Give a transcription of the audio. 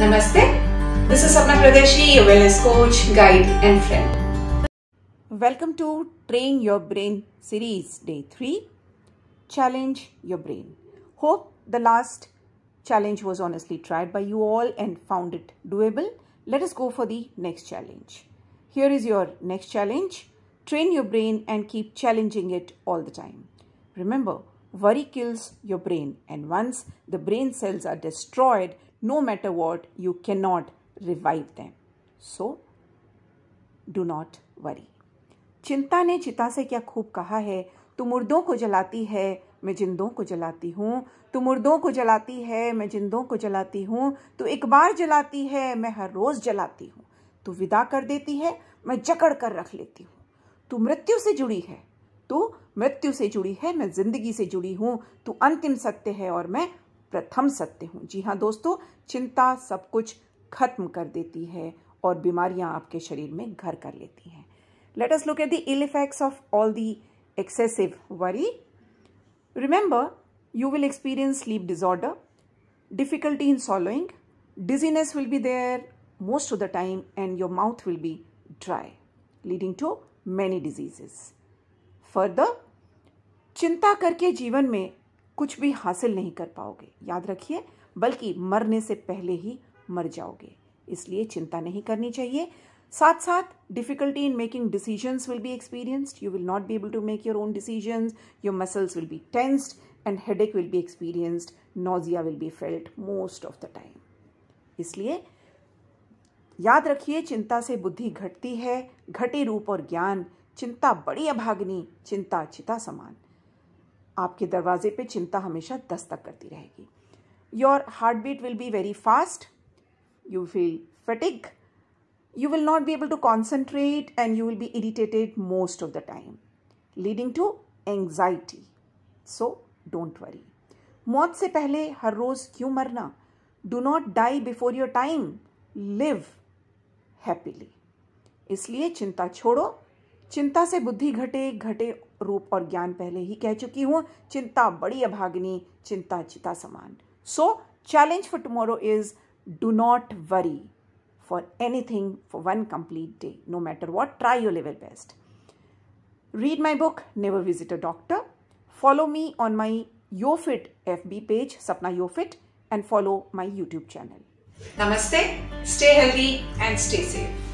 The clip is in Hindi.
Namaste. This is Sapna Pradeshi, your wellness coach, guide, and friend. Welcome to Train Your Brain series, day 3 Challenge Your Brain. Hope the last challenge was honestly tried by you all and found it doable. Let us go for the next challenge. Here is your next challenge Train your brain and keep challenging it all the time. Remember, worry kills your brain, and once the brain cells are destroyed, no matter what, you cannot revive them. So, do not worry. चिंता ने चिता से क्या खूब कहा है तू मुर्दों को जलाती है मैं जिंदों को जलाती हूँ तू मुर्दों को जलाती है मैं जिंदों को जलाती हूँ तू एक बार जलाती है मैं हर रोज़ जलाती हूँ तू विदा कर देती है मैं जकड़ कर रख लेती हूँ तू मृत्यु से जुड़ी है तू मृत्यु से जुड़ी है मैं जिंदगी से जुड़ी हूँ तू अंतिम सत्य है और मैं प्रथम सत्य हूँ जी हाँ दोस्तों चिंता सब कुछ खत्म कर देती है और बीमारियाँ आपके शरीर में घर कर लेती हैं let us look at the ill effects of all the excessive worry remember you will experience sleep disorder difficulty in swallowing dizziness will be there most of the time and your mouth will be dry leading to many diseases further चिंता करके जीवन में कुछ भी हासिल नहीं कर पाओगे याद रखिए बल्कि मरने से पहले ही मर जाओगे इसलिए चिंता नहीं करनी चाहिए साथ साथ difficulty in making decisions will be experienced you will not be able to make your own decisions your muscles will be tensed and headache will be experienced nausea will be felt most of the time इसलिए याद रखिए चिंता से बुद्धि घटती है घटे रूप और ज्ञान चिंता बड़ी अभाग्नि चिंता चिता समान आपके दरवाजे पे चिंता हमेशा दस्तक करती रहेगी your heart beat will be very fast you feel fatigue you will not be able to concentrate and you will be irritated most of the time leading to anxiety so don't worry मौत से पहले हर रोज क्यों मरना do not die before your time live happily इसलिए चिंता छोड़ो चिंता से बुद्धि घटे घटे रूप और ज्ञान पहले ही कह चुकी हूं चिंता बड़ी अभाग्नी चिंता चिता समान so challenge for tomorrow is do not worry for anything for one complete day no matter what try your level best read my book never visit a doctor follow me on my Yo Fit FB page पेज Sapna Yo Fit and follow my YouTube channel नमस्ते stay healthy and stay safe